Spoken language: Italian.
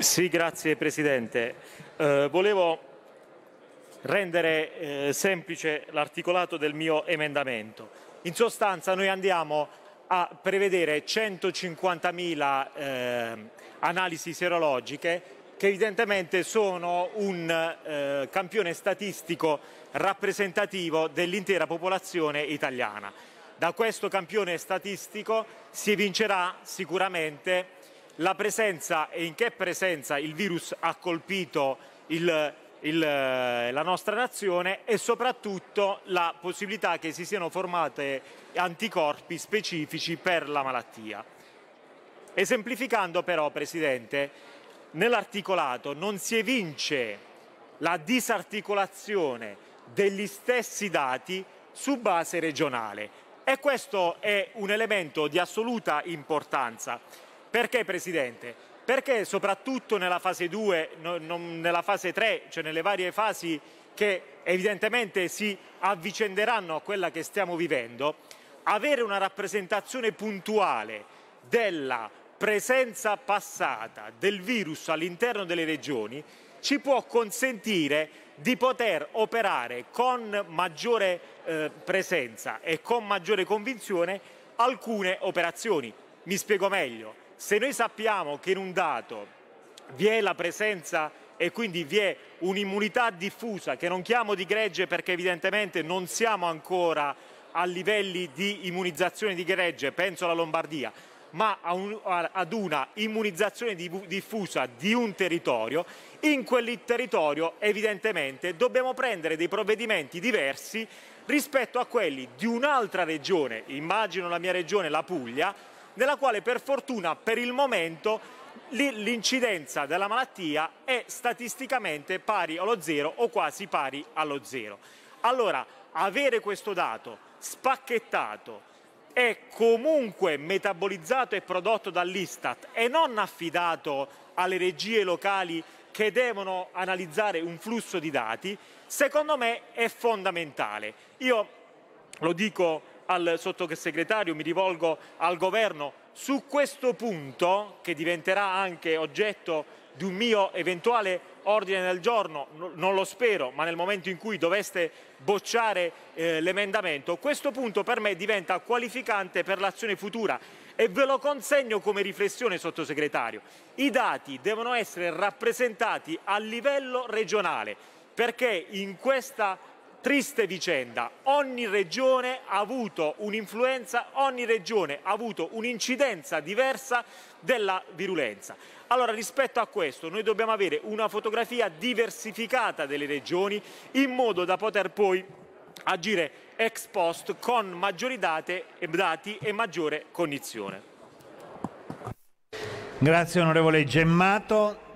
Sì, grazie Presidente. Eh, volevo rendere eh, semplice l'articolato del mio emendamento. In sostanza noi andiamo a prevedere 150.000 eh, analisi serologiche che evidentemente sono un eh, campione statistico rappresentativo dell'intera popolazione italiana. Da questo campione statistico si evincerà sicuramente la presenza e in che presenza il virus ha colpito il, il, eh, la nostra nazione e soprattutto la possibilità che si siano formate anticorpi specifici per la malattia. Esemplificando però, Presidente, nell'articolato non si evince la disarticolazione degli stessi dati su base regionale e questo è un elemento di assoluta importanza perché Presidente? Perché soprattutto nella fase 2, nella fase 3, cioè nelle varie fasi che evidentemente si avvicenderanno a quella che stiamo vivendo, avere una rappresentazione puntuale della presenza passata del virus all'interno delle regioni ci può consentire di poter operare con maggiore eh, presenza e con maggiore convinzione alcune operazioni. Mi spiego meglio. Se noi sappiamo che in un dato vi è la presenza e quindi vi è un'immunità diffusa che non chiamo di gregge perché evidentemente non siamo ancora a livelli di immunizzazione di gregge, penso alla Lombardia, ma ad una immunizzazione diffusa di un territorio, in quel territorio evidentemente dobbiamo prendere dei provvedimenti diversi rispetto a quelli di un'altra regione, immagino la mia regione, la Puglia, della quale per fortuna per il momento l'incidenza della malattia è statisticamente pari allo zero o quasi pari allo zero. Allora, avere questo dato spacchettato è comunque metabolizzato e prodotto dall'Istat e non affidato alle regie locali che devono analizzare un flusso di dati, secondo me è fondamentale. Io lo dico al sottosegretario, mi rivolgo al governo. Su questo punto, che diventerà anche oggetto di un mio eventuale ordine del giorno, non lo spero, ma nel momento in cui doveste bocciare eh, l'emendamento, questo punto per me diventa qualificante per l'azione futura e ve lo consegno come riflessione, sottosegretario. I dati devono essere rappresentati a livello regionale perché in questa triste vicenda, ogni regione ha avuto un'influenza, ogni regione ha avuto un'incidenza diversa della virulenza. Allora rispetto a questo noi dobbiamo avere una fotografia diversificata delle regioni in modo da poter poi agire ex post con maggiori date, e dati e maggiore cognizione. Grazie onorevole Gemmato.